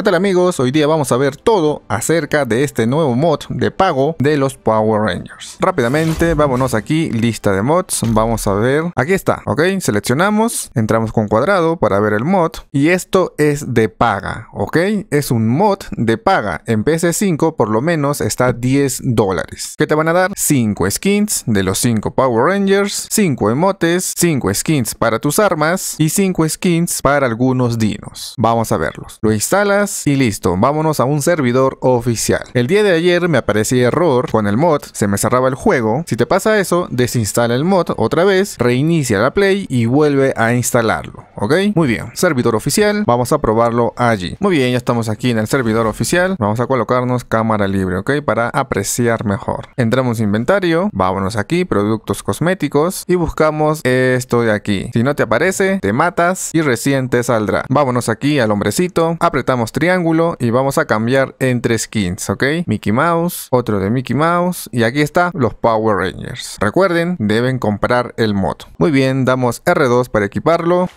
¿Qué tal amigos? Hoy día vamos a ver todo acerca de este nuevo mod de pago de los Power Rangers. Rápidamente, vámonos aquí, lista de mods, vamos a ver, aquí está, ok, seleccionamos, entramos con cuadrado para ver el mod y esto es de paga, ok, es un mod de paga, en PC 5 por lo menos está 10 dólares. ¿Qué te van a dar? 5 skins de los 5 Power Rangers, 5 emotes, 5 skins para tus armas y 5 skins para algunos dinos. Vamos a verlos. Lo instalas y listo, vámonos a un servidor oficial. El día de ayer me aparecía error con el mod, se me cerraba el juego. Si te pasa eso, desinstala el mod otra vez, reinicia la play y vuelve a instalarlo, ¿ok? Muy bien, servidor oficial, vamos a probarlo allí. Muy bien, ya estamos aquí en el servidor oficial, vamos a colocarnos cámara libre, ¿ok? Para apreciar mejor. Entramos inventario, vámonos aquí, productos cosméticos y buscamos esto de aquí. Si no te aparece, te matas y recién te saldrá. Vámonos aquí al hombrecito, apretamos triángulo y vamos a cambiar entre skins, ¿ok? Mickey Mouse, otro de Mickey Mouse y aquí está los Power Rangers. Recuerden, deben comprar el mod. Muy bien, damos R2 para equiparlo.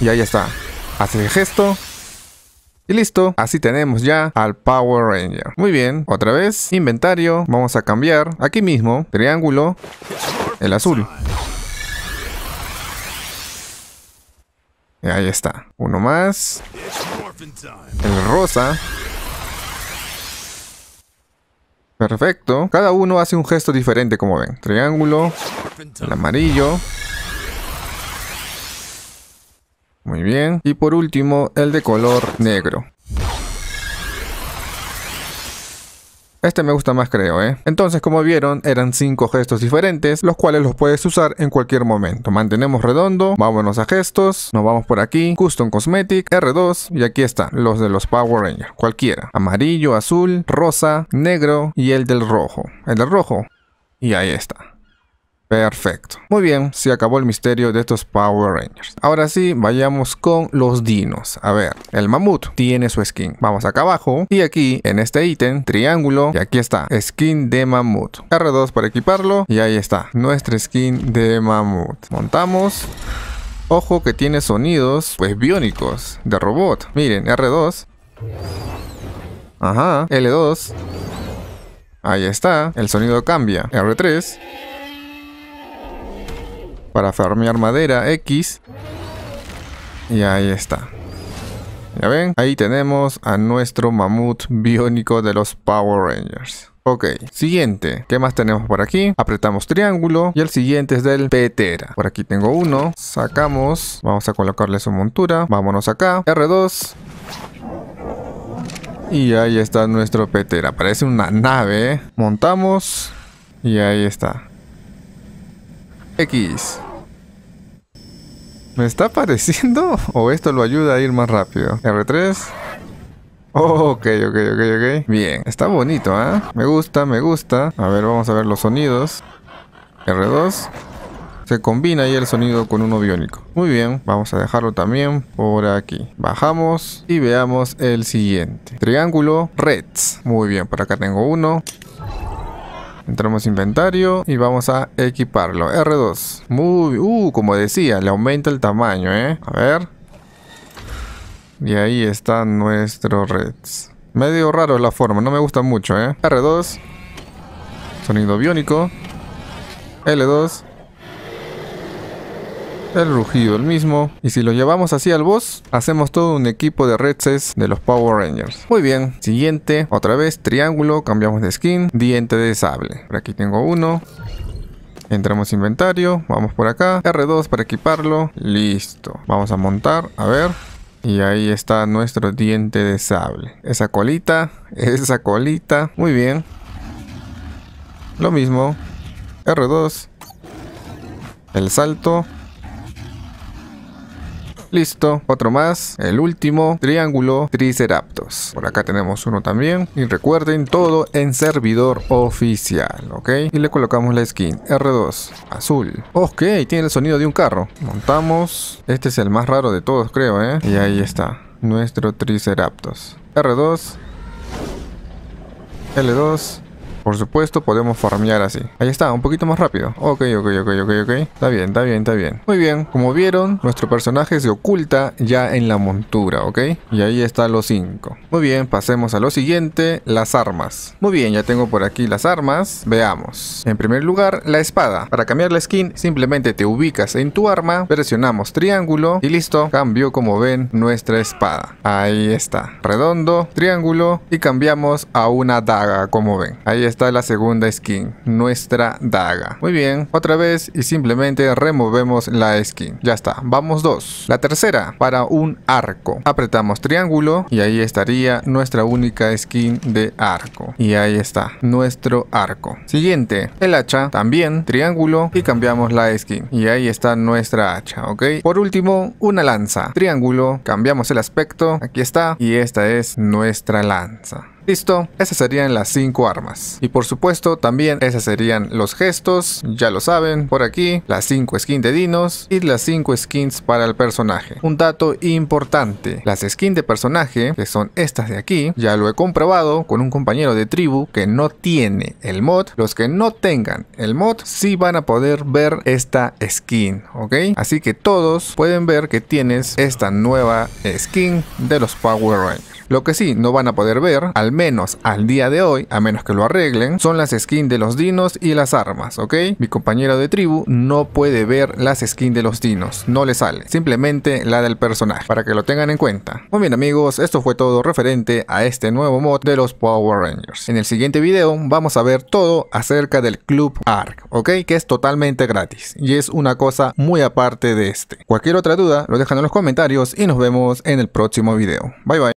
Y ahí está. Hace el gesto y listo, así tenemos ya al Power Ranger. Muy bien, otra vez, inventario, vamos a cambiar, aquí mismo, triángulo, el azul. ahí está. Uno más. El rosa. Perfecto. Cada uno hace un gesto diferente, como ven. Triángulo. El amarillo. Muy bien. Y por último, el de color negro. Este me gusta más creo, ¿eh? Entonces, como vieron, eran cinco gestos diferentes, los cuales los puedes usar en cualquier momento. Mantenemos redondo, vámonos a gestos, nos vamos por aquí, Custom Cosmetic, R2, y aquí están los de los Power Rangers, cualquiera. Amarillo, azul, rosa, negro y el del rojo. El del rojo. Y ahí está. Perfecto. Muy bien, se acabó el misterio de estos Power Rangers. Ahora sí, vayamos con los dinos. A ver, el mamut tiene su skin. Vamos acá abajo y aquí en este ítem, triángulo, y aquí está, skin de mamut. R2 para equiparlo y ahí está, nuestra skin de mamut. Montamos. Ojo que tiene sonidos, pues biónicos, de robot. Miren, R2. Ajá, L2. Ahí está, el sonido cambia. R3 para farmear madera X. Y ahí está. ¿Ya ven? Ahí tenemos a nuestro mamut biónico de los Power Rangers. Ok, siguiente. ¿Qué más tenemos por aquí? Apretamos triángulo y el siguiente es del Petera. Por aquí tengo uno. Sacamos. Vamos a colocarle su montura. Vámonos acá. R2. Y ahí está nuestro Petera. Parece una nave. Montamos. Y ahí está. X. ¿Me está pareciendo? ¿O esto lo ayuda a ir más rápido? R3. ok, ok, ok, ok. Bien, está bonito, ¿ah? ¿eh? Me gusta, me gusta. A ver, vamos a ver los sonidos. R2. Se combina ahí el sonido con uno biónico. Muy bien, vamos a dejarlo también por aquí. Bajamos y veamos el siguiente. Triángulo Reds. Muy bien, por acá tengo uno. Entramos inventario y vamos a equiparlo. R2. Muy, uh, como decía, le aumenta el tamaño, ¿eh? A ver. Y ahí está nuestro Reds. Medio raro la forma, no me gusta mucho, ¿eh? R2. Sonido biónico. L2 el rugido el mismo. Y si lo llevamos así al boss, hacemos todo un equipo de Redses de los Power Rangers. Muy bien, siguiente, otra vez triángulo, cambiamos de skin, diente de sable. Por aquí tengo uno. Entramos inventario, vamos por acá, R2 para equiparlo, listo. Vamos a montar, a ver, y ahí está nuestro diente de sable. Esa colita, esa colita. Muy bien. Lo mismo. R2. El salto. Listo, otro más. El último, triángulo Triceraptos. Por acá tenemos uno también. Y recuerden, todo en servidor oficial, ¿ok? Y le colocamos la skin R2, azul. Ok, tiene el sonido de un carro. Montamos. Este es el más raro de todos, creo, ¿eh? Y ahí está, nuestro Triceraptos. R2. L2. Por supuesto, podemos farmear así. Ahí está, un poquito más rápido. Ok, ok, ok, ok, ok. Está bien, está bien, está bien. Muy bien, como vieron, nuestro personaje se oculta ya en la montura, ¿ok? Y ahí está los 5. Muy bien, pasemos a lo siguiente, las armas. Muy bien, ya tengo por aquí las armas. Veamos. En primer lugar, la espada. Para cambiar la skin, simplemente te ubicas en tu arma, presionamos triángulo y listo, Cambio, como ven nuestra espada. Ahí está. Redondo, triángulo y cambiamos a una daga, como ven. Ahí está está la segunda skin, nuestra daga. Muy bien, otra vez y simplemente removemos la skin. Ya está, vamos dos. La tercera, para un arco. Apretamos triángulo y ahí estaría nuestra única skin de arco. Y ahí está, nuestro arco. Siguiente, el hacha, también triángulo y cambiamos la skin. Y ahí está nuestra hacha, ¿ok? Por último, una lanza. Triángulo, cambiamos el aspecto, aquí está. Y esta es nuestra lanza. Listo, esas serían las 5 armas. Y por supuesto, también esas serían los gestos, ya lo saben, por aquí, las 5 skins de dinos y las 5 skins para el personaje. Un dato importante, las skins de personaje, que son estas de aquí, ya lo he comprobado con un compañero de tribu que no tiene el mod. Los que no tengan el mod, sí van a poder ver esta skin, ¿ok? Así que todos pueden ver que tienes esta nueva skin de los Power Rangers. Lo que sí no van a poder ver, al menos menos al día de hoy, a menos que lo arreglen, son las skins de los dinos y las armas, ¿ok? Mi compañero de tribu no puede ver las skins de los dinos, no le sale, simplemente la del personaje, para que lo tengan en cuenta. Muy pues bien amigos, esto fue todo referente a este nuevo mod de los Power Rangers. En el siguiente video vamos a ver todo acerca del Club Arc, ¿ok? Que es totalmente gratis y es una cosa muy aparte de este. Cualquier otra duda lo dejan en los comentarios y nos vemos en el próximo video. Bye bye.